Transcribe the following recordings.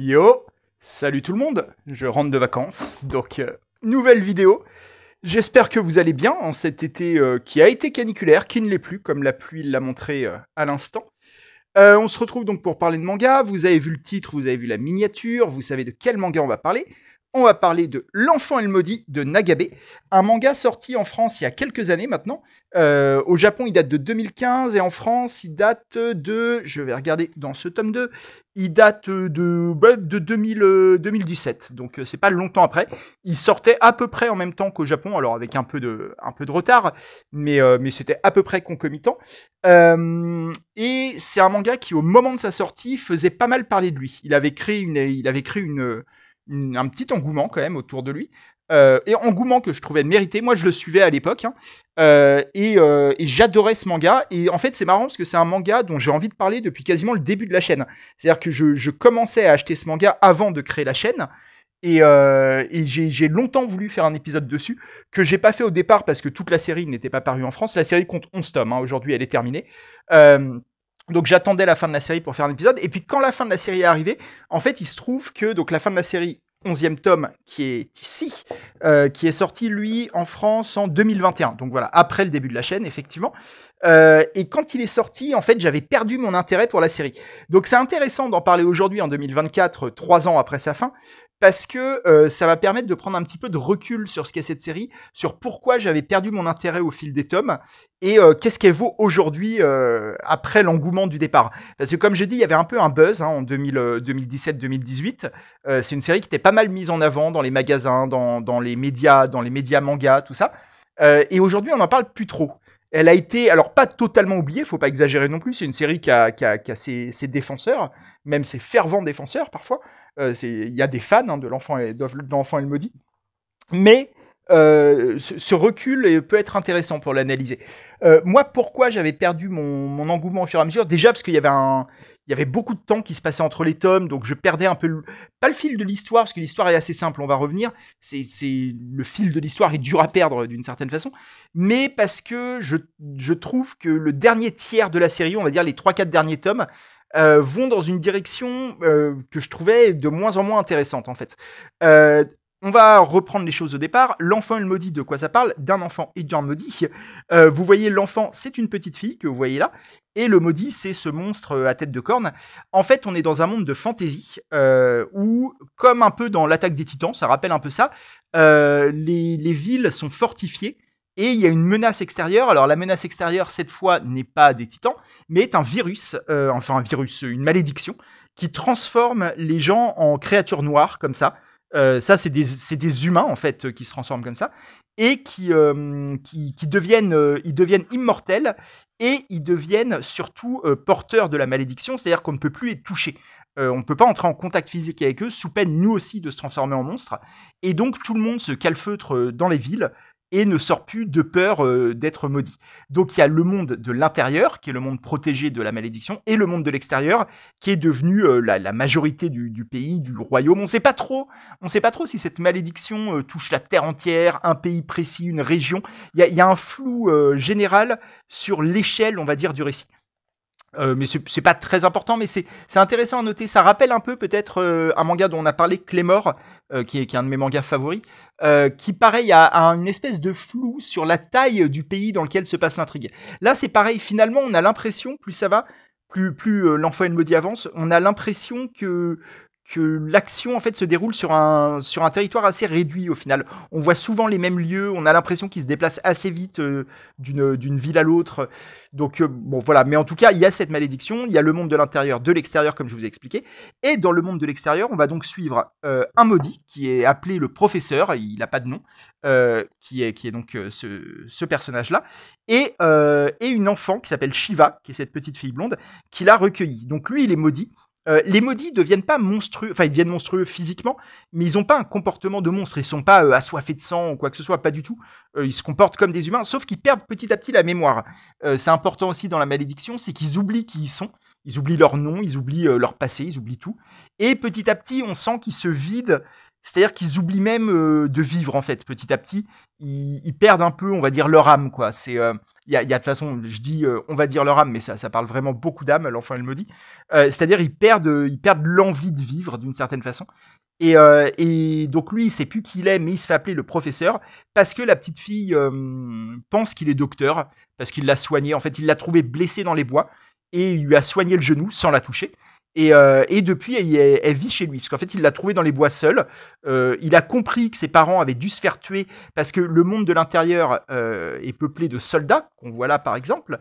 Yo Salut tout le monde, je rentre de vacances, donc euh, nouvelle vidéo. J'espère que vous allez bien en cet été euh, qui a été caniculaire, qui ne l'est plus, comme la pluie l'a montré euh, à l'instant. on se retrouve donc pour parler de manga, vous avez vu le titre, vous avez vu la miniature, vous savez de quel manga on va parler on va parler de L'Enfant et le Maudit de Nagabe, un manga sorti en France il y a quelques années maintenant. Euh, au Japon, il date de 2015 et en France, il date de. Je vais regarder dans ce tome 2. Il date de, de 2000, 2017, euh, donc euh, c'est pas longtemps après. Il sortait à peu près en même temps qu'au Japon, alors avec un peu de, un peu de retard, mais, mais c'était à peu près concomitant. et c'est un manga qui, au moment de sa sortie, faisait pas mal parler de lui. Il avait créé Il avait créé une un petit engouement quand même autour de lui. Euh, et engouement que je trouvais mérité. Moi, je le suivais à l'époque hein, euh, euh, et, j'adorais ce manga. Et en fait, c'est marrant parce que c'est un manga dont j'ai envie de parler depuis quasiment le début de la chaîne. C'est-à-dire que je, commençais à acheter ce manga avant de créer la chaîne. Et, j'ai longtemps voulu faire un épisode dessus que j'ai pas fait au départ parce que toute la série n'était pas parue en France. La série compte 11 tomes. Hein, aujourd'hui, elle est terminée. Donc j'attendais la fin de la série pour faire un épisode. Et puis quand la fin de la série est arrivée, en fait, il se trouve que donc la fin de la série 11e tome qui est ici, euh, qui est sorti lui en France en 2021. Donc voilà, après le début de la chaîne, effectivement. Euh, et quand il est sorti, en fait, j'avais perdu mon intérêt pour la série. Donc c'est intéressant d'en parler aujourd'hui en 2024, trois ans après sa fin, parce que euh, ça va permettre de prendre un petit peu de recul sur ce qu'est cette série, sur pourquoi j'avais perdu mon intérêt au fil des tomes et euh, qu'est-ce qu'elle vaut aujourd'hui euh, après l'engouement du départ. Parce que comme je dit, il y avait un peu un buzz hein, en 2017-2018. C'est une série qui était pas mal mise en avant dans les magasins, dans, les médias, dans les médias manga, tout ça. et aujourd'hui, on n'en parle plus trop. Elle a été, alors pas totalement oubliée, faut pas exagérer non plus, c'est une série qui a, qui a, ses, ses, défenseurs, même ses fervents défenseurs parfois. Euh, il y a des fans hein, de l'enfant et le Maudit. il me dit. Mais euh, ce recul peut être intéressant pour l'analyser. Euh, moi, pourquoi j'avais perdu mon, engouement au fur et à mesure Déjà parce qu'il y avait beaucoup de temps qui se passait entre les tomes, donc je perdais un peu pas le fil de l'histoire parce que l'histoire est assez simple. On va revenir. C'est le fil de l'histoire est dur à perdre d'une certaine façon, mais parce que je, je trouve que le dernier tiers de la série, on va dire les trois quatre derniers tomes, euh, vont dans une direction euh, que je trouvais de moins en moins intéressante en fait. Euh, on va reprendre les choses au départ. L'enfant et le maudit, de quoi ça parle D'un enfant et d'un maudit. vous voyez, l'enfant, c'est une petite fille que vous voyez là, et le maudit, c'est ce monstre à tête de corne. En fait, on est dans un monde de fantasy où, comme un peu dans l'attaque des titans, ça rappelle un peu ça, les villes sont fortifiées et il y a une menace extérieure. Alors la menace extérieure, cette fois, n'est pas des titans, mais est un virus, euh, enfin un virus, une malédiction, qui transforme les gens en créatures noires comme ça. Euh, ça, c'est des, humains en fait qui se transforment comme ça et qui, euh, qui, deviennent, ils deviennent immortels et ils deviennent surtout porteurs de la malédiction, c'est-à-dire qu'on ne peut plus être touché. on ne peut pas entrer en contact physique avec eux, sous peine nous aussi de se transformer en monstre. Et donc tout le monde se calfeutre dans les villes et ne sort plus de peur euh, d'être maudit. Donc il y a le monde de l'intérieur, qui est le monde protégé de la malédiction, et le monde de l'extérieur, qui est devenu euh, la, majorité du, pays, du royaume. On ne sait pas trop. On sait pas trop si cette malédiction euh, touche la terre entière, un pays précis, une région. Il y a, un flou général sur l'échelle, on va dire, du récit. Euh, mais c'est pas très important, mais c'est intéressant à noter. Ça rappelle un peu peut-être euh, un manga dont on a parlé, Claymore, euh, qui, est, qui, un de mes mangas favoris, euh, qui pareil a, une espèce de flou sur la taille du pays dans lequel se passe l'intrigue. Là, c'est pareil. Finalement, on a l'impression, plus ça va, plus, plus l'enfant et le maudit avance, on a l'impression que que l'action en fait se déroule sur un, sur un territoire assez réduit au final. On voit souvent les mêmes lieux, on a l'impression qu'ils se déplacent assez vite euh, d'une, d'une ville à l'autre. Donc euh, bon voilà, mais en tout cas, il y a cette malédiction, il y a le monde de l'intérieur, de l'extérieur comme je vous ai expliqué. Et dans le monde de l'extérieur, on va donc suivre euh, un maudit qui est appelé le professeur, il n'a pas de nom, qui, est, qui est donc ce, ce, personnage-là, et, et une enfant qui s'appelle Shiva, qui est cette petite fille blonde, qui l'a recueilli. Donc lui, il est maudit, euh, les maudits deviennent pas monstrueux, enfin ils deviennent monstrueux physiquement, mais ils n'ont pas un comportement de monstre, ils sont pas euh, assoiffés de sang ou quoi que ce soit, pas du tout. Euh, ils se comportent comme des humains, sauf qu'ils perdent petit à petit la mémoire. c'est important aussi dans la malédiction, c'est qu'ils oublient qui ils sont, ils oublient leur nom, ils oublient leur passé, ils oublient tout, et petit à petit on sent qu'ils se vident c'est-à-dire qu'ils oublient même euh, de vivre en fait, petit à petit. Ils, perdent un peu, on va dire, leur âme quoi. C'est, euh, il y, a, de toute façon, je dis, euh, on va dire leur âme, mais ça, parle vraiment beaucoup d'âme. L'enfant elle me dit. c'est-à-dire ils perdent, ils perdent l'envie de vivre d'une certaine façon. Et, donc lui, il sait plus qui il est, mais il se fait appeler le professeur parce que la petite fille pense qu'il est docteur parce qu'il l'a soigné. En fait, il l'a trouvé blessé dans les bois et il lui a soigné le genou sans la toucher. Euh, et, depuis, elle, vit chez lui, parce qu'en fait, il l'a trouvé dans les bois seul. Euh, il a compris que ses parents avaient dû se faire tuer, parce que le monde de l'intérieur euh, est peuplé de soldats, qu'on voit là par exemple,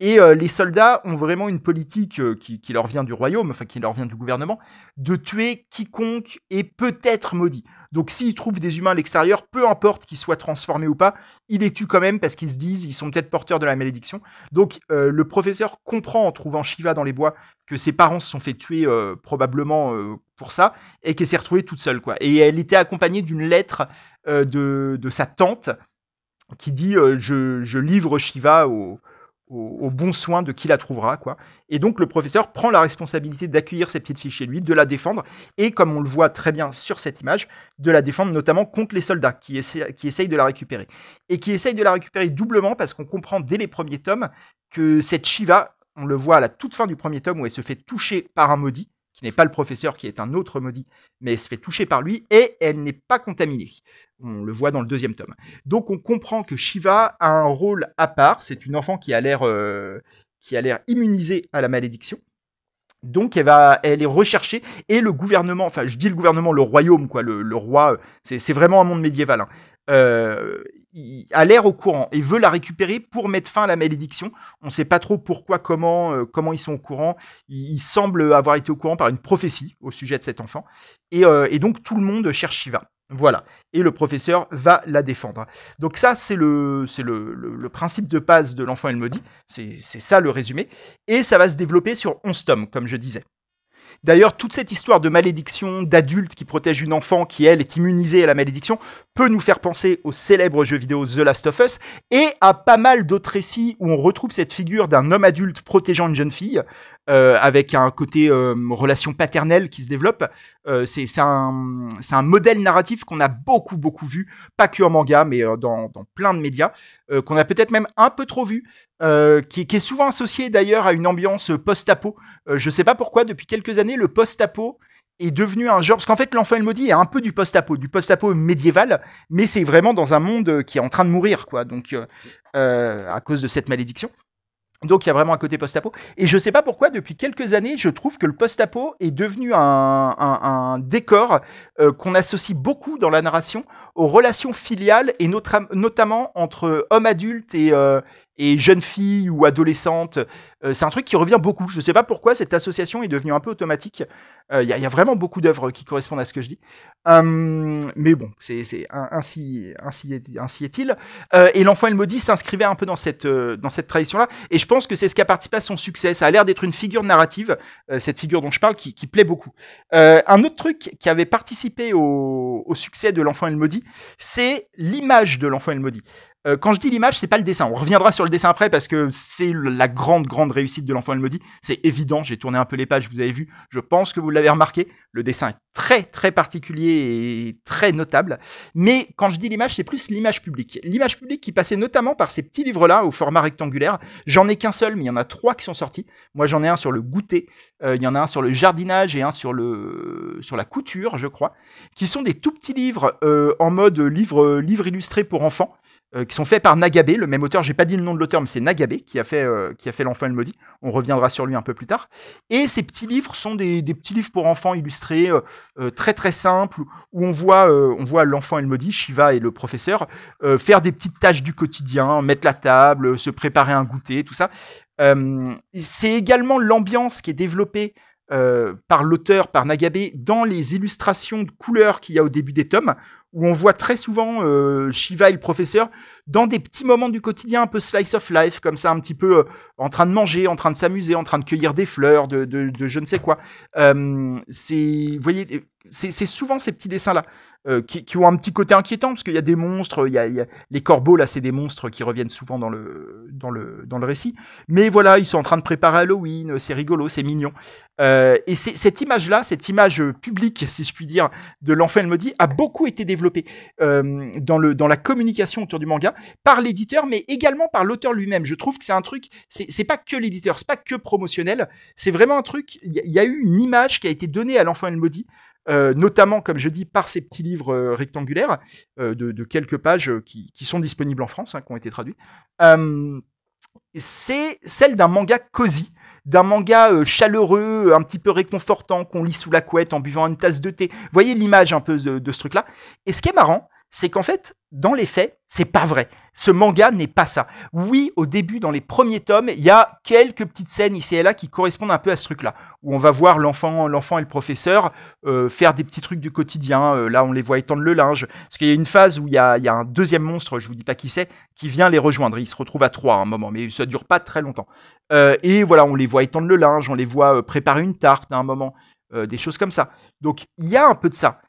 et euh, les soldats ont vraiment une politique euh, qui, leur vient du royaume, enfin qui leur vient du gouvernement, de tuer quiconque est peut-être maudit. Donc s'ils trouvent des humains à l'extérieur, peu importe qu'ils soient transformés ou pas, ils les tuent quand même parce qu'ils se disent ils sont peut-être porteurs de la malédiction. Donc euh, le professeur comprend en trouvant Shiva dans les bois que ses parents se sont fait tuer probablement pour ça et qu'elle s'est retrouvée toute seule quoi. Et elle était accompagnée d'une lettre de, sa tante qui dit je, je livre Shiva au au, bon soin de qui la trouvera. quoi. Et donc le professeur prend la responsabilité d'accueillir cette petite fille chez lui, de la défendre, et comme on le voit très bien sur cette image, de la défendre notamment contre les soldats qui, qui essayent de la récupérer. Et qui essayent de la récupérer doublement parce qu'on comprend dès les premiers tomes que cette Shiva, on le voit à la toute fin du premier tome où elle se fait toucher par un maudit, qui n'est pas le professeur, qui est un autre maudit, mais se fait toucher par lui et elle n'est pas contaminée. On le voit dans le deuxième tome. Donc on comprend que Shiva a un rôle à part. C'est une enfant qui a l'air euh, qui a l'air immunisée à la malédiction. Donc elle va, elle est recherchée et le gouvernement, enfin je dis le gouvernement, le royaume quoi, le, roi, euh, c'est vraiment un monde médiéval. Hein. Euh, il a l'air au courant et veut la récupérer pour mettre fin à la malédiction. On ne sait pas trop pourquoi, comment, euh, comment ils sont au courant. Il, semble avoir été au courant par une prophétie au sujet de cet enfant. Euh, et, donc tout le monde cherche Shiva. Voilà. Et le professeur va la défendre. Donc ça, c'est le, le, le, le, principe de base de l'enfant et le maudit. C'est ça le résumé. Et ça va se développer sur 11 tomes, comme je disais. D'ailleurs, toute cette histoire de malédiction, d'adulte qui protège une enfant qui, elle, est immunisée à la malédiction, peut nous faire penser au célèbre jeu vidéo The Last of Us et à pas mal d'autres récits où on retrouve cette figure d'un homme adulte protégeant une jeune fille. Euh, avec un côté euh, relation paternelle qui se développe. Euh, c'est un, modèle narratif qu'on a beaucoup, beaucoup vu, pas que en manga, mais dans, plein de médias, qu'on a peut-être même un peu trop vu, qui, qui, est souvent associé d'ailleurs à une ambiance post-apo. je ne sais pas pourquoi, depuis quelques années, le post-apo est devenu un genre parce qu'en fait l'enfant maudit est un peu du post-apo du post-apo médiéval mais c'est vraiment dans un monde qui est en train de mourir quoi donc à cause de cette malédiction donc il y a vraiment un côté post-apo. Et je ne sais pas pourquoi, depuis quelques années, je trouve que le post-apo est devenu un, décor euh, qu'on associe beaucoup dans la narration aux relations filiales et notamment entre hommes adultes et, euh, et jeune fille ou adolescente. Euh, c'est un truc qui revient beaucoup. Je ne sais pas pourquoi cette association est devenue un peu automatique. Il euh, y, a vraiment beaucoup d'œuvres qui correspondent à ce que je dis. Hum, mais bon, c'est, ainsi, ainsi, est, ainsi il euh, et l'enfant et le maudit s'inscrivait un peu dans cette, dans cette tradition-là. Et je pense que c'est ce qui a participé à son succès. Ça a l'air d'être une figure narrative, cette figure dont je parle, qui, plaît beaucoup. un autre truc qui avait participé au, au succès de l'enfant et le maudit, c'est l'image de l'enfant et le maudit. Euh, quand je dis l'image, c'est pas le dessin. On reviendra sur le dessin après parce que c'est la grande, grande réussite de l'enfant maudit. C'est évident, j'ai tourné un peu les pages, vous avez vu. Je pense que vous l'avez remarqué. Le dessin est très, très particulier et très notable. Mais quand je dis l'image, c'est plus l'image publique. L'image publique qui passait notamment par ces petits livres-là au format rectangulaire. J'en ai qu'un seul, mais il y en a trois qui sont sortis. Moi, j'en ai un sur le goûter, euh, il y en a un sur le jardinage et un sur, le, sur la couture, je crois, qui sont des tout petits livres euh, en mode livre, livre illustré pour enfants euh, qui sont faits par Nagabe, le même auteur. J'ai pas dit le nom de l'auteur, mais c'est Nagabe qui a fait euh, fait l'enfant et le maudit. On reviendra sur lui un peu plus tard. Et ces petits livres sont des, petits livres pour enfants illustrés euh, très très simples où on voit on voit l'enfant et le maudit, Shiva et le professeur faire des petites tâches du quotidien, mettre la table, se préparer un goûter, tout ça. c'est également l'ambiance qui est développée euh, par l'auteur, par Nagabe dans les illustrations de couleurs qu'il y a au début des tomes, où on voit très souvent euh, Shiva et le professeur dans des petits moments du quotidien, un peu slice of life, comme ça, un petit peu euh, en train de manger, en train de s'amuser, en train de cueillir des fleurs, de, de je ne sais quoi. Euh, c'est, vous voyez, c'est souvent ces petits dessins-là. Euh, qui, ont un petit côté inquiétant, parce qu'il y a des monstres, il y les corbeaux, là, c'est des monstres qui reviennent souvent dans le, dans, le, récit. Mais voilà, ils sont en train de préparer Halloween, c'est rigolo, c'est mignon. Euh, et cette image-là, cette image publique, si je puis dire, de l'enfant le maudit, a beaucoup été développée euh, dans, le, dans la communication autour du manga, par l'éditeur, mais également par l'auteur lui-même. Je trouve que c'est un truc, c'est pas que l'éditeur, c'est pas que promotionnel, c'est vraiment un truc, il y, a eu une image qui a été donnée à l'enfant le maudit, euh, notamment, comme je dis, par ces petits livres euh, rectangulaires euh, de, quelques pages qui, sont disponibles en France, hein, qui ont été traduits. c'est celle d'un manga cosy, d'un manga chaleureux, un petit peu réconfortant, qu'on lit sous la couette en buvant une tasse de thé. Vous voyez l'image un peu de ce truc-là. Et ce qui est marrant, c'est qu'en fait, dans les faits, c'est pas vrai. Ce manga n'est pas ça. Oui, au début, dans les premiers tomes, il y a quelques petites scènes ici et là qui correspondent un peu à ce truc-là, où on va voir l'enfant, l'enfant et le professeur euh, faire des petits trucs du quotidien. Euh, là, on les voit étendre le linge, parce qu'il y a une phase où il y a, un deuxième monstre, je vous dis pas qui c'est, qui vient les rejoindre. Ils se retrouvent à trois à un moment, mais ça dure pas très longtemps. Euh, et voilà, on les voit étendre le linge, on les voit préparer une tarte à un moment, des choses comme ça. Donc, il y a un peu de ça.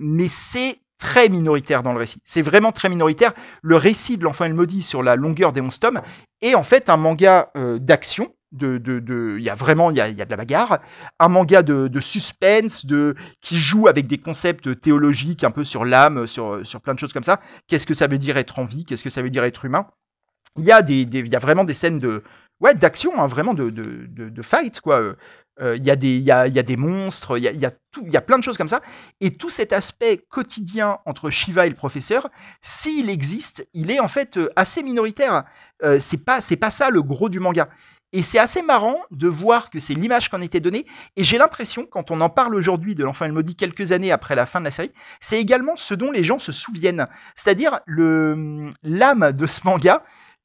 mais c'est très minoritaire dans le récit. C'est vraiment très minoritaire. Le récit de l'enfant et le maudit sur la longueur des 11 tomes est en fait un manga euh, d'action. De, de, il y a vraiment, il y a, de la bagarre. Un manga de, suspense, de qui joue avec des concepts théologiques un peu sur l'âme, sur sur plein de choses comme ça. Qu'est-ce que ça veut dire être en vie Qu'est-ce que ça veut dire être humain Il y a des, il y a vraiment des scènes de ouais d'action, hein, vraiment de, de, de, fight quoi. Euh. Il y, a, des monstres, il y a, y a, plein de choses comme ça. Et tout cet aspect quotidien entre Shiva et le professeur, s'il existe, il est en fait assez minoritaire. c'est pas, pas ça le gros du manga. Et c'est assez marrant de voir que c'est l'image qu'en était donnée. Et j'ai l'impression, quand on en parle aujourd'hui de l'enfant maudit quelques années après la fin de la série, c'est également ce dont les gens se souviennent. C'est-à-dire hum, l'âme de ce manga,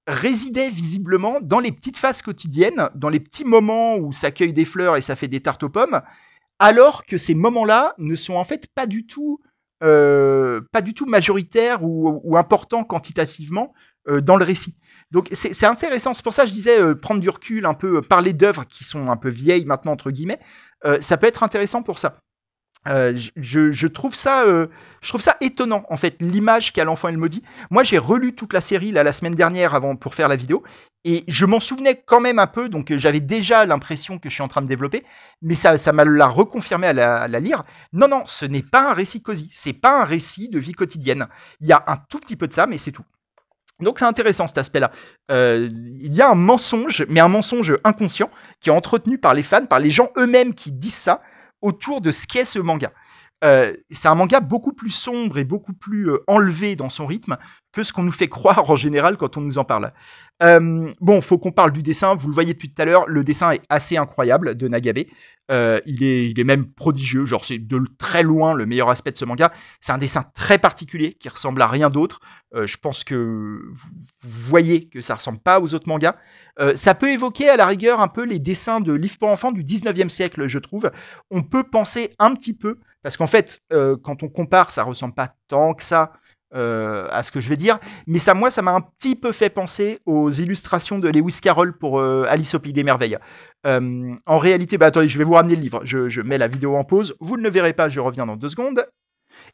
résidait visiblement dans les petites phases quotidiennes, dans les petits moments où ça cueille des fleurs et ça fait des tartes aux pommes, alors que ces moments-là ne sont en fait pas du tout, euh, pas du tout majoritaires ou, importants quantitativement euh, dans le récit. Donc c'est intéressant. C'est pour ça que je disais euh, prendre du recul, un peu parler d'œuvres qui sont un peu vieilles maintenant entre guillemets. ça peut être intéressant pour ça. Euh, je, trouve ça, euh, je trouve ça étonnant en fait l'image qu'a l'enfant elle maudit. Moi, j'ai relu toute la série là, la semaine dernière avant pour faire la vidéo et je m'en souvenais quand même un peu, donc euh, j'avais déjà l'impression que je suis en train de développer, mais ça, ça m'a l'a reconfirmé à la, lire. Non, non, ce n'est pas un récit cosy, c'est pas un récit de vie quotidienne. Il y a un tout petit peu de ça, mais c'est tout. Donc c'est intéressant cet aspect-là. il y a un mensonge, mais un mensonge inconscient, qui est entretenu par les fans, par les gens eux-mêmes qui disent ça, autour de ce qu'est ce manga. Euh, c'est un manga beaucoup plus sombre et beaucoup plus euh, enlevé dans son rythme que ce qu'on nous fait croire en général quand on nous en parle. Euh, bon, faut qu'on parle du dessin. Vous le voyez depuis tout à l'heure, le dessin est assez incroyable de Nagabe. Euh, il, est, il est même prodigieux. Genre, c'est de très loin le meilleur aspect de ce manga. C'est un dessin très particulier qui ressemble à rien d'autre. je pense que vous voyez que ça ressemble pas aux autres mangas. ça peut évoquer à la rigueur un peu les dessins de livres pour enfants du 19e siècle, je trouve. On peut penser un petit peu parce qu'en fait, euh, quand on compare, ça ressemble pas tant que ça euh, à ce que je vais dire. Mais ça, moi, ça m'a un petit peu fait penser aux illustrations de Lewis Carroll pour euh, Alice au Pays des Merveilles. en réalité, bah, attendez, je vais vous ramener le livre. Je, je mets la vidéo en pause. Vous ne le verrez pas, je reviens dans deux secondes.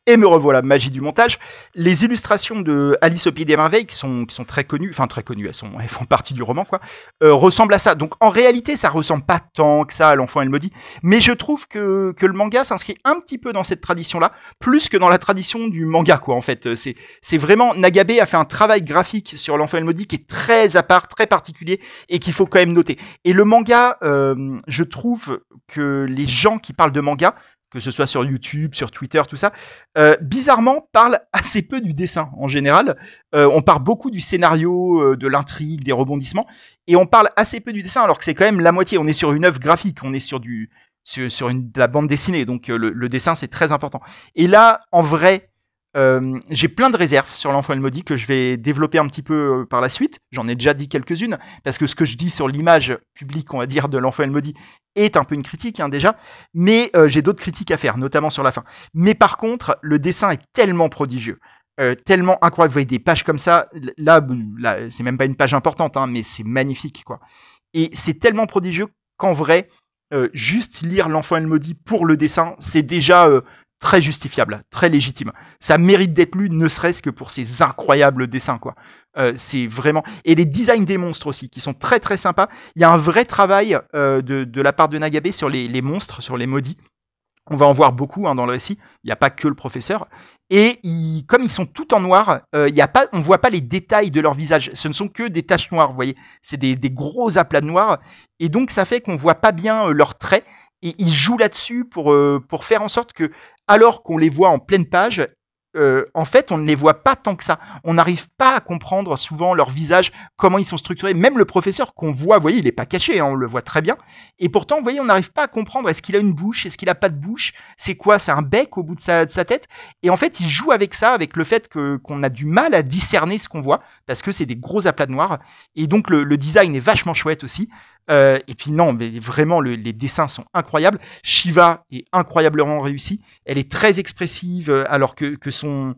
Et me revoilà, magie du montage. Les illustrations de Alice au Pays des Merveilles, qui sont, qui sont très connues, enfin très connues, elles, sont, elles font partie du roman, quoi, euh, ressemblent à ça. Donc en réalité, ça ressemble pas tant que ça à L'Enfant et le Maudit, mais je trouve que, le manga s'inscrit un petit peu dans cette tradition-là, plus que dans la tradition du manga, quoi, en fait. C'est, vraiment, Nagabe a fait un travail graphique sur L'Enfant et le Maudit qui est très à part, très particulier, et qu'il faut quand même noter. Et le manga, euh, je trouve que les gens qui parlent de manga que ce soit sur YouTube, sur Twitter, tout ça, euh, bizarrement parle assez peu du dessin en général. Euh, on parle beaucoup du scénario, euh, de l'intrigue, des rebondissements, et on parle assez peu du dessin, alors que c'est quand même la moitié. On est sur une œuvre graphique, on est sur du sur, la bande dessinée, donc le, dessin c'est très important. Et là, en vrai, euh, j'ai plein de réserves sur l'enfant maudit que je vais développer un petit peu euh, par la suite. J'en ai déjà dit quelques-unes parce que ce que je dis sur l'image publique, on va dire, de l'enfant maudit est un peu une critique hein, déjà, mais euh, j'ai d'autres critiques à faire, notamment sur la fin. Mais par contre, le dessin est tellement prodigieux. tellement incroyable, vous voyez des pages comme ça, là, c'est même pas une page importante, hein, mais c'est magnifique, quoi. Et c'est tellement prodigieux qu'en vrai, juste lire l'enfant maudit pour le dessin, c'est déjà très justifiable, très légitime. Ça mérite d'être lu, ne serait-ce que pour ses incroyables dessins, quoi. Euh, c'est vraiment et les designs des monstres aussi qui sont très très sympas. Il y a un vrai travail euh, de, la part de Nagabe sur les, monstres, sur les maudits. On va en voir beaucoup hein, dans le récit. Il n'y a pas que le professeur. Et comme ils sont tout en noir, euh, a pas, on ne voit pas les détails de leur visage. Ce ne sont que des taches noires, vous voyez. C'est des, des, gros aplats noirs. Et donc, ça fait qu'on ne voit pas bien leurs traits. Et ils jouent là-dessus pour, euh, pour faire en sorte que, alors qu'on les voit en pleine page, euh, en fait, on ne les voit pas tant que ça. On n'arrive pas à comprendre souvent leur visage, comment ils sont structurés. Même le professeur qu'on voit, vous voyez, il n'est pas caché, hein, on le voit très bien. Et pourtant, vous voyez, on n'arrive pas à comprendre est-ce qu'il a une bouche, est-ce qu'il n'a pas de bouche, c'est quoi, c'est un bec au bout de sa, tête. Et en fait, il joue avec ça, avec le fait que qu'on a du mal à discerner ce qu'on voit, parce que c'est des gros aplats noirs. Et donc, le design est vachement chouette aussi. Euh, et puis non, mais vraiment, les dessins sont incroyables. Shiva est incroyablement réussi. Elle est très expressive, euh, alors que, son,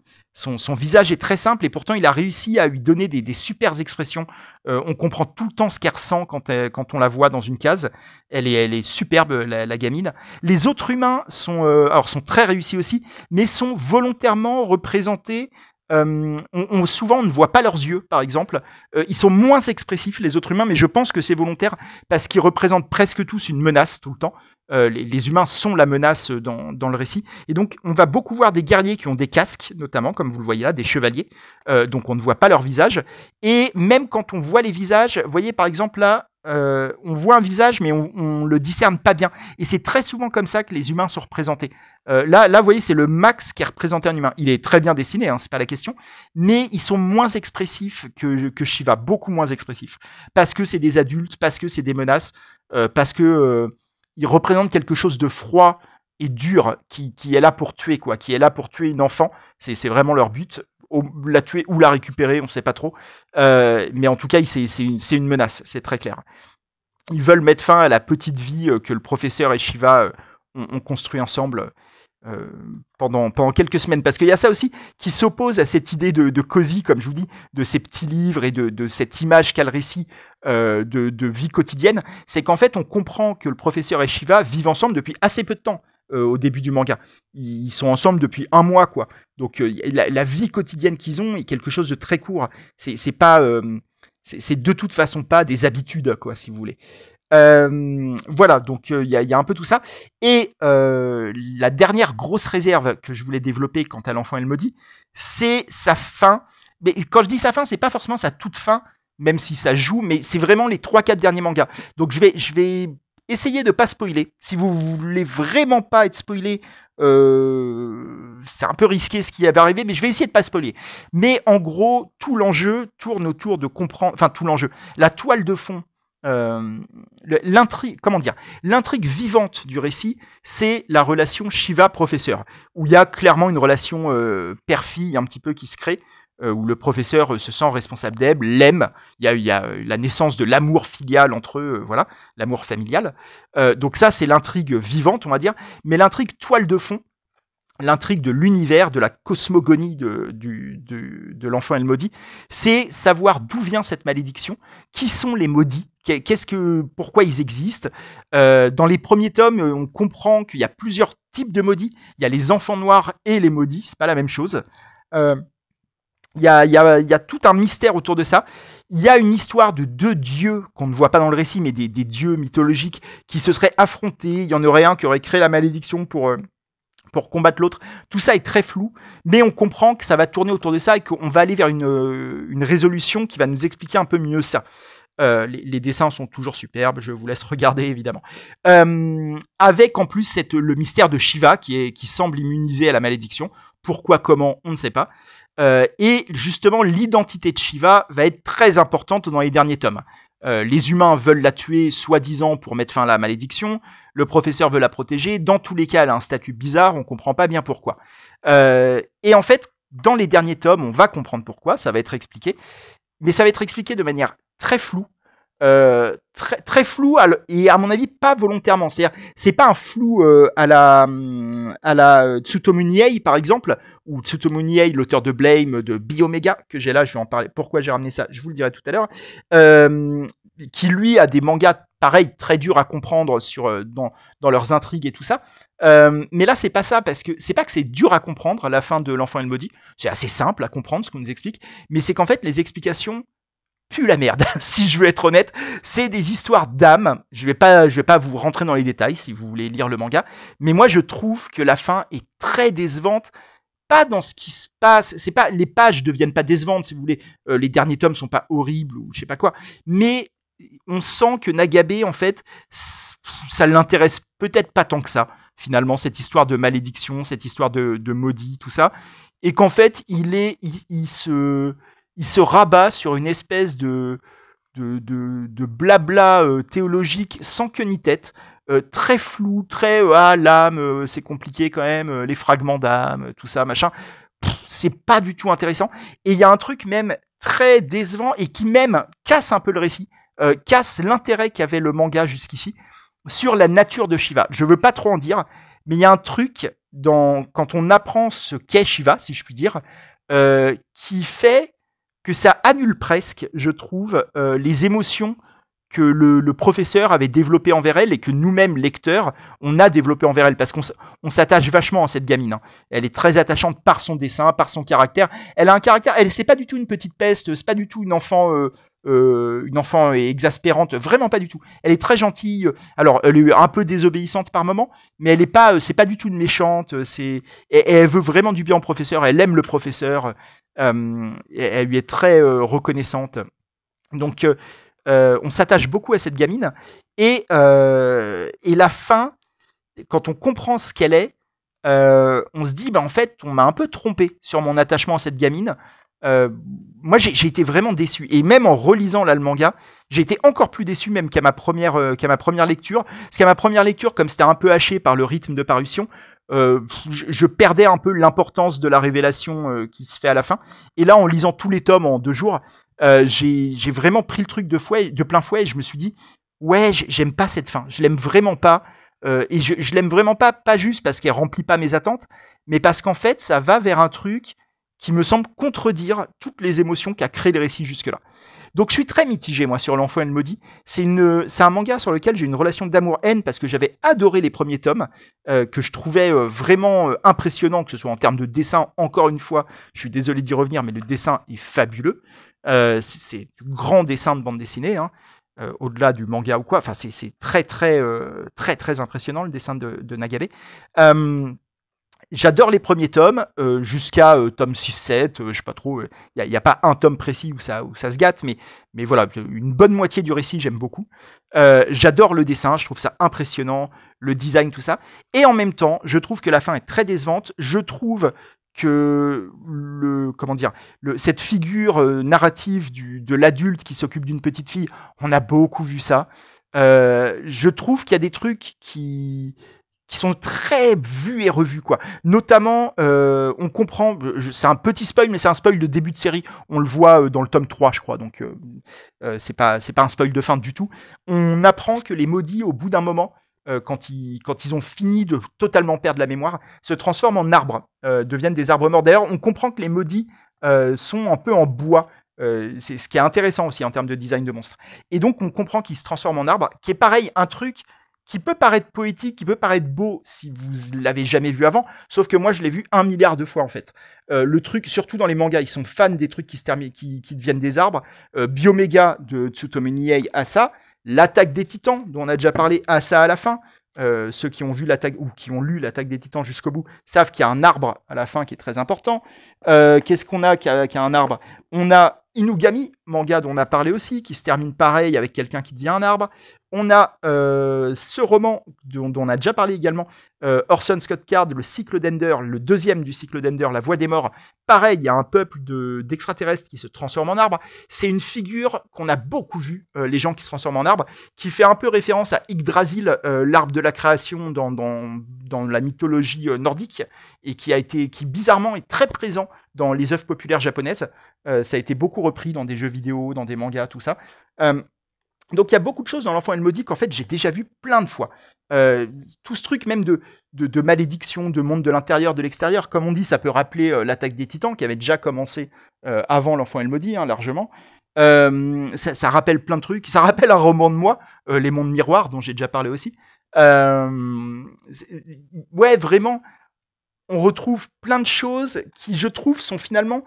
visage est très simple, et pourtant il a réussi à lui donner des, des supers expressions. Euh, on comprend tout le temps ce qu'elle ressent quand, on la voit dans une case. Elle est, superbe, la, gamine. Les autres humains sont très réussis aussi, mais sont volontairement représentés euh, on, souvent, on ne voit pas leurs yeux, par exemple. Euh, ils sont moins expressifs, les autres humains, mais je pense que c'est volontaire parce qu'ils représentent presque tous une menace tout le temps. Euh, les, humains sont la menace dans, dans, le récit. Et donc, on va beaucoup voir des guerriers qui ont des casques, notamment, comme vous le voyez là, des chevaliers. donc, on ne voit pas leur visage. Et même quand on voit les visages, voyez par exemple là, euh, on voit un visage, mais on, ne le discerne pas bien. Et c'est très souvent comme ça que les humains sont représentés. Euh, là, là, vous voyez, c'est le max qui est représenté en humain. Il est très bien dessiné, hein, c'est pas la question, mais ils sont moins expressifs que, Shiva, beaucoup moins expressifs, parce que c'est des adultes, parce que c'est des menaces, euh, parce que ils représentent quelque chose de froid et dur qui, qui, est là pour tuer quoi, qui est là pour tuer une enfant. C'est vraiment leur but la tuer ou la récupérer, on sait pas trop. Euh, mais en tout cas, c'est une, menace, c'est très clair. Ils veulent mettre fin à la petite vie euh, que le professeur et Shiva euh, ont, construit ensemble pendant, pendant quelques semaines. Parce qu'il y a ça aussi qui s'oppose à cette idée de, cosy, comme je vous dis, de ces petits livres et de, cette image qu'elle le récit de, vie quotidienne. C'est qu'en fait, on comprend que le professeur et Shiva vivent ensemble depuis assez peu de temps. au début du manga. Ils sont ensemble depuis un mois, quoi. Donc euh, la, vie quotidienne qu'ils ont est quelque chose de très court. C'est pas, euh, c'est de toute façon pas des habitudes quoi, si vous voulez. Euh, voilà, donc il y, a un peu tout ça. Et la dernière grosse réserve que je voulais développer quant à l'enfant elle me dit, c'est sa fin. Mais quand je dis sa fin, c'est pas forcément sa toute fin, même si ça joue, mais c'est vraiment les trois quatre derniers mangas. Donc je vais, je vais essayer de pas spoiler. Si vous voulez vraiment pas être spoilé, euh, c'est un peu risqué ce qui avait arrivé, mais je vais essayer de pas spoiler. Mais en gros, tout l'enjeu tourne autour de comprendre, enfin tout l'enjeu, la toile de fond, euh, l'intrigue, comment dire, l'intrigue vivante du récit, c'est la relation Shiva-professeur, où il y a clairement une relation euh, père-fille un petit peu qui se crée. Euh, où le professeur se sent responsable d'Eb, l'aime, il y, y a, la naissance de l'amour filial entre eux, voilà, l'amour familial. donc ça, c'est l'intrigue vivante, on va dire, mais l'intrigue toile de fond, l'intrigue de l'univers, de la cosmogonie de, de, l'enfant et le maudit, c'est savoir d'où vient cette malédiction, qui sont les maudits, qu'est-ce que, pourquoi ils existent. Euh, dans les premiers tomes, euh, on comprend qu'il y a plusieurs types de maudits. Il y a les enfants noirs et les maudits, c'est pas la même chose. Euh, il, y a, il, y tout un mystère autour de ça. Il y a une histoire de deux dieux qu'on ne voit pas dans le récit, mais des, dieux mythologiques qui se seraient affrontés. Il y en aurait un qui aurait créé la malédiction pour pour combattre l'autre. Tout ça est très flou, mais on comprend que ça va tourner autour de ça et qu'on va aller vers une, euh, résolution qui va nous expliquer un peu mieux ça. Euh, les, dessins sont toujours superbes, je vous laisse regarder évidemment. Euh, avec en plus cette, le mystère de Shiva qui, semble immunisé à la malédiction. Pourquoi, comment, on ne sait pas. et justement, l'identité de Shiva va être très importante dans les derniers tomes. Euh, les humains veulent la tuer, soi-disant, pour mettre fin à la malédiction. Le professeur veut la protéger. Dans tous les cas, elle a un statut bizarre. On comprend pas bien pourquoi. Euh, et en fait, dans les derniers tomes, on va comprendre pourquoi. Ça va être expliqué. Mais ça va être expliqué de manière très floue euh, très, très flou et à mon avis pas volontairement. C'est-à-dire c'est pas un flou euh, à la à la euh, Tsutomu par exemple ou Tsutomu l'auteur de Blame de Biomega que j'ai là, je vais en parler. Pourquoi j'ai ramené ça Je vous le dirai tout à l'heure. qui lui a des mangas pareil très durs à comprendre sur dans dans leurs intrigues et tout ça. mais là, c'est pas ça, parce que c'est pas que c'est dur à comprendre la fin de L'Enfant et le Maudit. C'est assez simple à comprendre ce qu'on nous explique, mais c'est qu'en fait, les explications pue la merde, si je veux être honnête. C'est des histoires d'âme. Je vais pas, je vais pas vous rentrer dans les détails si vous voulez lire le manga. Mais moi, je trouve que la fin est très décevante. Pas dans ce qui se passe. C'est pas, les pages ne deviennent pas décevantes, si vous voulez. Euh, les derniers tomes sont pas horribles ou je sais pas quoi. Mais on sent que Nagabe, en fait, ça l'intéresse peut-être pas tant que ça. Finalement, cette histoire de malédiction, cette histoire de, maudit, tout ça. Et qu'en fait, il est, il se, il se rabat sur une espèce de, de, de, blabla euh, théologique sans queue ni tête, euh, très flou, très euh, ah l'âme, c'est compliqué quand même, les fragments d'âme, tout ça, machin. C'est pas du tout intéressant. Et il y a un truc même très décevant et qui même casse un peu le récit, casse l'intérêt qu'avait le manga jusqu'ici sur la nature de Shiva. Je veux pas trop en dire, mais il y a un truc dans, quand on apprend ce qu'est Shiva, si je puis dire, qui fait que ça annule presque, je trouve, euh, les émotions que le, professeur avait développées envers elle et que nous-mêmes, lecteurs, on a développées envers elle. Parce qu'on s'attache vachement à cette gamine. Hein. Elle est très attachante par son dessin, par son caractère. Elle a un caractère, elle, c'est pas du tout une petite peste, c'est pas du tout une enfant euh, euh, une enfant exaspérante, vraiment pas du tout. Elle est très gentille. Euh, alors, elle est un peu désobéissante par moment, mais elle n'est pas, euh, c'est pas du tout une méchante. elle veut vraiment du bien au professeur. Elle aime le professeur. elle lui est très reconnaissante. Donc, on s'attache beaucoup à cette gamine. Et, la fin, quand on comprend ce qu'elle est, on se dit, bah, en fait, on m'a un peu trompé sur mon attachement à cette gamine. Euh, moi, j'ai été vraiment déçu. Et même en relisant là le manga, j'ai été encore plus déçu même qu'à ma, première, euh, qu'à ma première lecture. Parce qu'à ma première lecture, comme c'était un peu haché par le rythme de parution, euh, je, je, perdais un peu l'importance de la révélation euh, qui se fait à la fin. Et là, en lisant tous les tomes en deux jours, j'ai vraiment pris le truc de, fouet, de plein fouet et je me suis dit, ouais, j'aime pas cette fin. Je l'aime vraiment pas. et je, je l'aime vraiment pas, pas juste parce qu'elle remplit pas mes attentes, mais parce qu'en fait, ça va vers un truc qui me semble contredire toutes les émotions qu'a créé le récit jusque-là. Donc je suis très mitigé moi sur l'enfant elle me dit. C'est une, c'est un manga sur lequel j'ai une relation d'amour-haine parce que j'avais adoré les premiers tomes euh, que je trouvais euh, vraiment euh, impressionnant que ce soit en termes de dessin. Encore une fois, je suis désolé d'y revenir, mais le dessin est fabuleux. c'est du grand dessin de bande dessinée. Hein, au-delà du manga ou quoi. Enfin, c'est très très très très impressionnant le dessin de, Nagabe. J'adore les premiers tomes, euh, jusqu'à euh, tome 6-7, je euh, je sais pas trop, il n'y a, pas un tome précis où ça, où ça se gâte, mais, mais voilà, une bonne moitié du récit, j'aime beaucoup. J'adore le dessin, je trouve ça impressionnant, le design, tout ça. Et en même temps, je trouve que la fin est très décevante. Je trouve que le comment dire le, cette figure narrative du, de l'adulte qui s'occupe d'une petite fille, on a beaucoup vu ça. je trouve qu'il y a des trucs qui qui sont très vus et revus quoi. Notamment, euh, on comprend, euh, c'est un petit spoil, mais c'est un spoil de début de série. On le voit euh, dans le tome 3, je crois, donc euh, c'est pas c'est pas un spoil de fin du tout. On apprend que les maudits, au bout d'un moment, quand ils quand ils ont fini de totalement perdre la mémoire, se transforment en arbres, deviennent des arbres morts. D'ailleurs, on comprend que les maudits sont un peu en bois. c'est ce qui est intéressant aussi en termes de design de monstres. Et donc on comprend qu'ils se transforment en arbres, qui est pareil un truc qui peut paraître poétique, qui peut paraître beau si vous l'avez jamais vu avant, sauf que moi je l'ai vu un milliard de fois en fait. Euh, le truc, surtout dans les mangas, ils sont fans des trucs qui, se terminent, qui, deviennent des arbres. Euh, Biomega de Tsutomu Nihei Asa, ça. L'attaque des titans, dont on a déjà parlé, à ça à la fin. Euh, ceux qui ont vu l'attaque ou qui ont lu l'attaque des titans jusqu'au bout savent qu'il y a un arbre à la fin qui est très important. Qu'est-ce qu'on a qui a, qui a un arbre On a Inugami, manga dont on a parlé aussi, qui se termine pareil avec quelqu'un qui devient un arbre. On a euh, ce roman dont, on a déjà parlé également, euh, Orson Scott Card, Le cycle d'Ender, le deuxième du cycle d'Ender, La Voix des morts. Pareil, il y a un peuple d'extraterrestres qui se transforme en arbre. C'est une figure qu'on a beaucoup vue, euh, les gens qui se transforment en arbre, qui fait un peu référence à Yggdrasil, l'arbre de la création dans, dans, la mythologie nordique, et qui a été, qui bizarrement est très présent dans les œuvres populaires japonaises. ça a été beaucoup repris dans des jeux vidéo, dans des mangas, tout ça. Donc il y a beaucoup de choses dans l'enfant et le maudit qu'en fait j'ai déjà vu plein de fois. Euh, tout ce truc même de, de, malédiction, de monde de l'intérieur, de l'extérieur, comme on dit, ça peut rappeler euh, l'attaque des titans qui avait déjà commencé euh, avant l'enfant et le maudit, hein, largement. Ça, ça, rappelle plein de trucs, ça rappelle un roman de moi, Les mondes miroirs, dont j'ai déjà parlé aussi. ouais, vraiment, on retrouve plein de choses qui, je trouve, sont finalement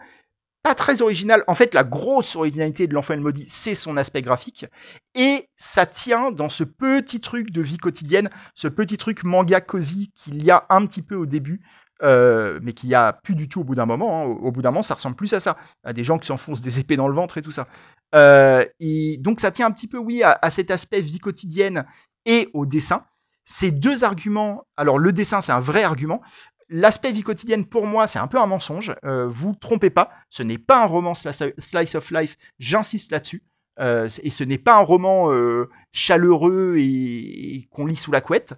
pas très original. En fait, la grosse originalité de l'enfant et le maudit, c'est son aspect graphique. Et ça tient dans ce petit truc de vie quotidienne, ce petit truc manga cosy qu'il y a un petit peu au début. Euh, mais qu'il n'y a plus du tout au bout d'un moment. Hein. Au, bout d'un moment, ça ressemble plus à ça, à des gens qui s'enfoncent des épées dans le ventre et tout ça. Euh, et donc ça tient un petit peu, oui, à, à cet aspect vie quotidienne et au dessin ces deux arguments, alors le dessin c'est un vrai argument, l'aspect vie quotidienne, pour moi, c'est un peu un mensonge. Euh, vous trompez pas. Ce n'est pas un roman slice of life. J'insiste là-dessus. Euh, et ce n'est pas un roman euh, chaleureux et, qu'on lit sous la couette.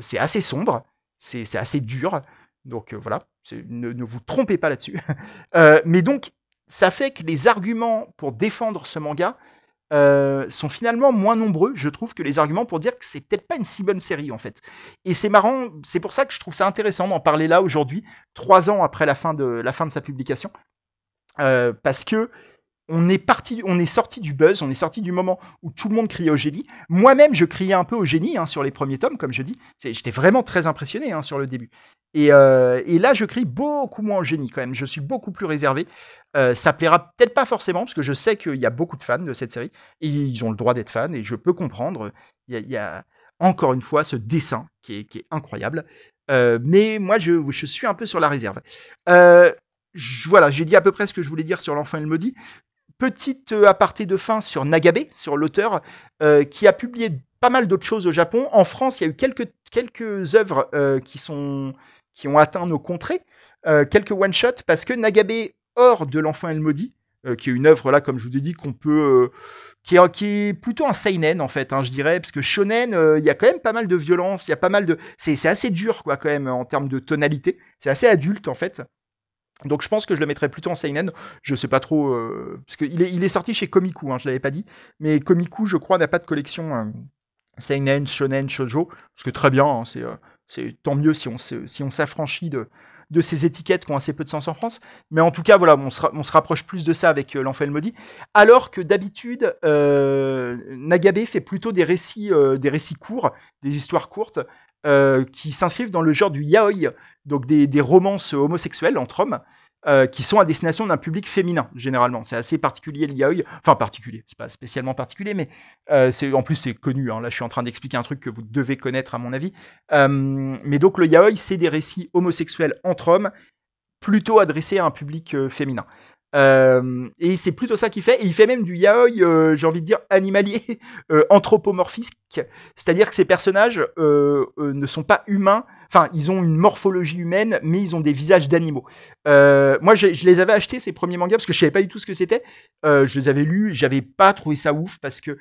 c'est assez sombre. C'est assez dur. Donc voilà. ne, vous trompez pas là-dessus. mais donc, ça fait que les arguments pour défendre ce manga euh, sont finalement moins nombreux, je trouve, que les arguments pour dire que c'est peut-être pas une si bonne série en fait. Et c'est marrant, c'est pour ça que je trouve ça intéressant d'en parler là aujourd'hui, trois ans après la fin de, la fin de sa publication, euh, parce que on est parti, on est sorti du buzz, on est sorti du moment où tout le monde criait au génie. Moi-même, je criais un peu au génie hein, sur les premiers tomes, comme je dis. J'étais vraiment très impressionné hein, sur le début. Euh, et, là, je crie beaucoup moins au génie quand même. Je suis beaucoup plus réservé. Euh, ça plaira peut-être pas forcément, parce que je sais qu'il y a beaucoup de fans de cette série. Et ils ont le droit d'être fans, et je peux comprendre. Il y, a, encore une fois ce dessin qui est, incroyable. Euh, mais moi, je, suis un peu sur la réserve. voilà, j'ai dit à peu près ce que je voulais dire sur l'enfant et le maudit. Petite euh, aparté de fin sur Nagabe, sur l'auteur, euh, qui a publié pas mal d'autres choses au Japon. En France, il y a eu quelques, quelques œuvres euh, qui, sont, qui ont atteint nos contrées, quelques one-shots, parce que Nagabe, hors de l'enfant le Maudit, qui est une œuvre, là, comme je vous ai dit, qu'on peut... Qui est, qui, plutôt un seinen, en fait, hein, je dirais, parce que shonen, il y a quand même pas mal de violence, il y a pas mal de... C'est assez dur, quoi, quand même, en termes de tonalité. C'est assez adulte, en fait. Donc je pense que je le mettrais plutôt en seinen. Je sais pas trop euh, parce qu'il est, il est sorti chez Komiku, je hein, je l'avais pas dit, mais Komiku, je crois, n'a pas de collection euh, seinen, shonen, shoujo, parce que très bien, hein, c'est euh, c'est tant mieux si on si on s'affranchit de ces étiquettes qui ont assez peu de sens en France. Mais en tout cas, voilà, on se, rapproche plus de ça avec euh, le maudit. Alors que d'habitude, Nagabe fait plutôt des récits, des récits courts, des histoires courtes. Euh, qui s'inscrivent dans le genre du yaoi, donc des, romances homosexuelles entre hommes. Euh, qui sont à destination d'un public féminin généralement. C'est assez particulier le yaoi, enfin particulier, c'est pas spécialement particulier, mais euh, c'est en plus c'est connu. Hein. Là, je suis en train d'expliquer un truc que vous devez connaître à mon avis. mais donc le yaoi, c'est des récits homosexuels entre hommes, plutôt adressés à un public féminin. Euh, et c'est plutôt ça qu'il fait. Et il fait même du yaoi, euh, j'ai envie de dire, animalier, euh, anthropomorphique. C'est-à-dire que ces personnages ne sont pas humains. Enfin, ils ont une morphologie humaine, mais ils ont des visages d'animaux. moi, je, les avais achetés, ces premiers mangas, parce que je ne savais pas du tout ce que c'était. je les avais lus, j'avais pas trouvé ça ouf, parce que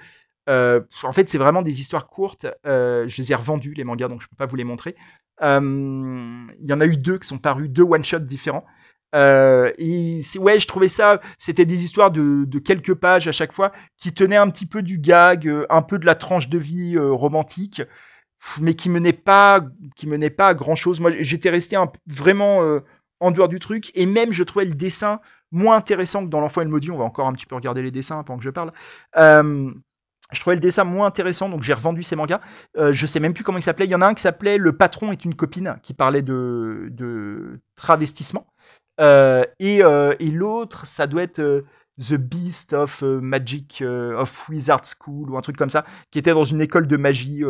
en fait, c'est vraiment des histoires courtes. je les ai revendus, les mangas, donc je ne peux pas vous les montrer. Il y en a eu deux qui sont parus, deux one-shots différents. Euh, ouais, je trouvais ça. C'était des histoires de, quelques pages à chaque fois qui tenaient un petit peu du gag, euh, un peu de la tranche de vie euh, romantique, mais qui menait pas, qui menait pas à grand chose. Moi, j'étais resté vraiment en dehors du truc, et même je trouvais le dessin moins intéressant que dans l'enfant et le maudit. On va encore un petit peu regarder les dessins pendant que je parle. je trouvais le dessin moins intéressant, donc j'ai revendu ces mangas. je sais même plus comment il s'appelait. Il y en a un qui s'appelait Le patron est une copine, qui parlait de, de travestissement. Euh, euh, et, l'autre, ça doit être euh, The Beast of Magic of Wizard School ou un truc comme ça, qui était dans une école de magie.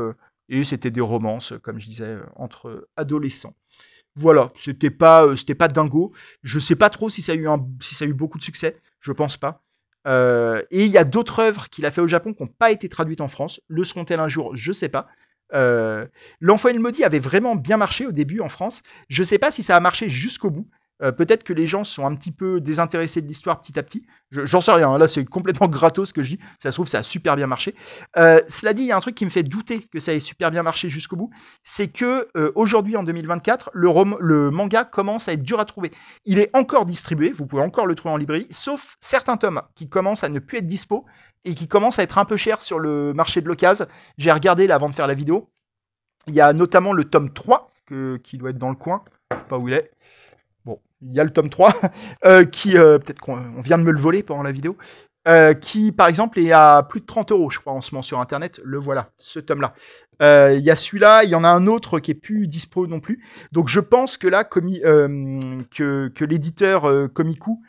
et c'était des romances, comme je disais, entre adolescents. Voilà, c'était pas, c'était pas dingo. Je sais pas trop si ça a eu, un, si ça a eu beaucoup de succès. Je pense pas. et il y a d'autres œuvres qu'il a fait au Japon qui n'ont pas été traduites en France. Le seront-elles un jour Je sais pas. L'enfant et le maudit avait vraiment bien marché au début en France. Je sais pas si ça a marché jusqu'au bout. Euh, peut-être que les gens sont un petit peu désintéressés de l'histoire petit à petit. J'en sais rien, hein. là c'est complètement gratos ce que je dis. Ça se trouve, ça a super bien marché. Euh, cela dit, il y a un truc qui me fait douter que ça ait super bien marché jusqu'au bout, c'est que euh, aujourd'hui en 2024, le, le, manga commence à être dur à trouver. Il est encore distribué, vous pouvez encore le trouver en librairie, sauf certains tomes qui commencent à ne plus être dispo et qui commencent à être un peu chers sur le marché de l'occasion. J'ai regardé là avant de faire la vidéo. Il y a notamment le tome 3 qui doit être dans le coin, je sais pas où il est. Bon, il y a le tome 3, euh, qui, euh, peut-être qu'on vient de me le voler pendant la vidéo, euh, qui, par exemple, est à plus de 30 euros, je crois, en ce moment sur Internet. Le voilà, ce tome-là. Il y a celui-là, il y en a un autre qui est plus dispo non plus. Donc, je pense que là, que, l'éditeur Komiku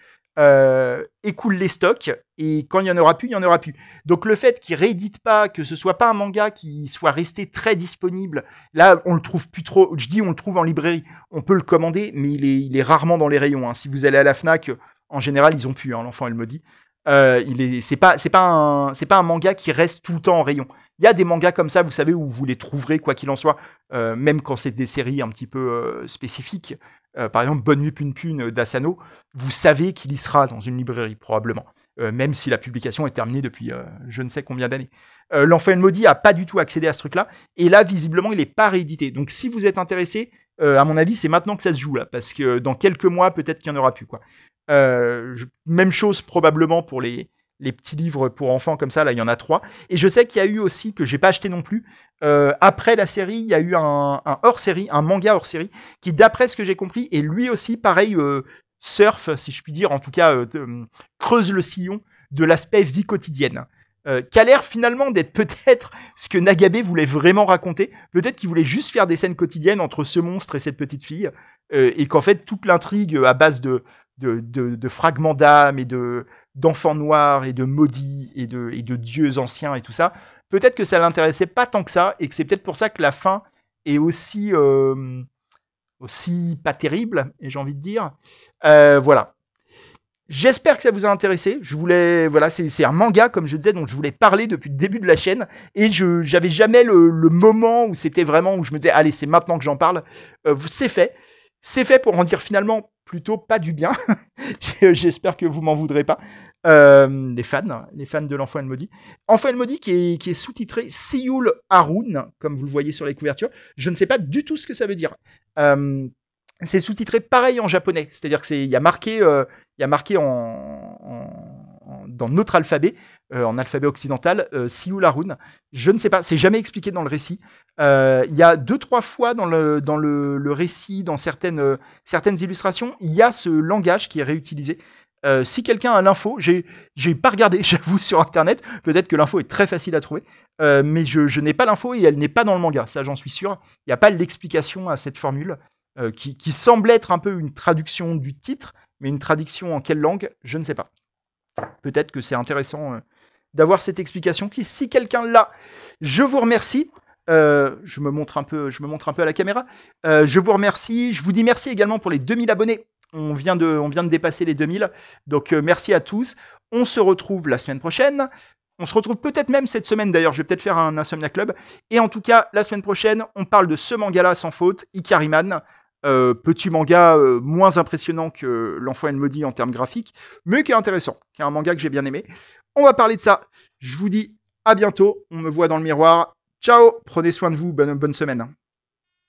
euh, écoule les stocks et quand il y en aura plus, il n'y en aura plus. Donc le fait qu'il rééditent pas, que ce soit pas un manga qui soit resté très disponible, là on le trouve plus trop. Je dis on le trouve en librairie, on peut le commander, mais il est, rarement dans les rayons. Hein. Si vous allez à la Fnac, en général ils ont plus, hein, L'enfant elle me dit, euh, il c'est pas, un, manga qui reste tout le temps en rayon. Il y a des mangas comme ça, vous savez, où vous les trouverez quoi qu'il en soit, euh, même quand c'est des séries un petit peu euh, spécifiques. Euh, par exemple Bonne nuit Pune Pune euh, d'Asano, vous savez qu'il y sera dans une librairie probablement, euh, même si la publication est terminée depuis je ne sais combien d'années. L'enfant maudit n'a pas du tout accédé à ce truc-là, et là visiblement il n'est pas réédité. Donc si vous êtes intéressé, à mon avis c'est maintenant que ça se joue là, parce que dans quelques mois peut-être qu'il n'y en aura plus quoi. même chose probablement pour les les petits livres pour enfants comme ça, là, il y en a trois. Et je sais qu'il y a eu aussi, que j'ai pas acheté non plus, euh, après la série, il y a eu un, hors-série, un manga hors-série, qui, d'après ce que j'ai compris, est lui aussi, pareil, euh, surf, si je puis dire, en tout cas, euh, creuse le sillon de l'aspect vie quotidienne. Euh, qui a l'air finalement d'être peut-être ce que Nagabe voulait vraiment raconter. Peut-être qu'il voulait juste faire des scènes quotidiennes entre ce monstre et cette petite fille, et qu'en fait toute l'intrigue à base de, de fragments d'âme et de, d'enfants noirs et de maudits et de, et de dieux anciens et tout ça, peut-être que ça l'intéressait pas tant que ça et que c'est peut-être pour ça que la fin est aussi euh, aussi pas terrible et j'ai envie de dire euh, voilà J'espère que ça vous a intéressé. Je voulais, voilà, c'est un manga, comme je disais, dont je voulais parler depuis le début de la chaîne. Et je j'avais jamais le, moment où c'était vraiment où je me disais, allez, c'est maintenant que j'en parle. Euh, c'est fait. C'est fait pour en dire finalement plutôt pas du bien. Euh, j'espère que vous m'en voudrez pas. Euh, les fans, les fans de l'enfant El Maudit. Enfant le Maudit qui est, sous-titré Sioul Haroun, comme vous le voyez sur les couvertures. Je ne sais pas du tout ce que ça veut dire. Euh, c'est sous-titré pareil en japonais, c'est-à-dire que c'est y a marqué, marqué en dans, notre alphabet, euh, en alphabet occidental, euh, la rune. Je ne sais pas, c'est jamais expliqué dans le récit. Euh, il y a deux, trois fois dans le, dans le, récit, dans certaines, euh, certaines illustrations, il y a ce langage qui est réutilisé. si quelqu'un a l'info, j'ai, j'ai pas regardé, j'avoue, sur internet. Peut-être que l'info est très facile à trouver, mais je, je, n'ai pas l'info et elle n'est pas dans le manga, ça j'en suis sûr. Il n'y a pas l'explication à cette formule qui, qui, semble être un peu une traduction du titre, mais une traduction en quelle langue, je ne sais pas. Peut-être que c'est intéressant euh, d'avoir cette explication qui, si quelqu'un l'a, je vous remercie. Euh, je, me montre un peu, je me montre un peu à la caméra. Euh, je vous remercie. Je vous dis merci également pour les 2000 abonnés. On vient de, on vient de dépasser les 2000. Donc, merci à tous. On se retrouve la semaine prochaine. On se retrouve peut-être même cette semaine d'ailleurs, je vais peut-être faire un Insomnia Club. Et en tout cas, la semaine prochaine, on parle de ce manga-là sans faute, Ikariman. Euh, petit manga euh, moins impressionnant que L'Enfant et le Maudit en termes graphiques, mais qui est intéressant, qui est un manga que j'ai bien aimé. On va parler de ça. Je vous dis à bientôt. On me voit dans le miroir. Ciao, prenez soin de vous. bonne semaine.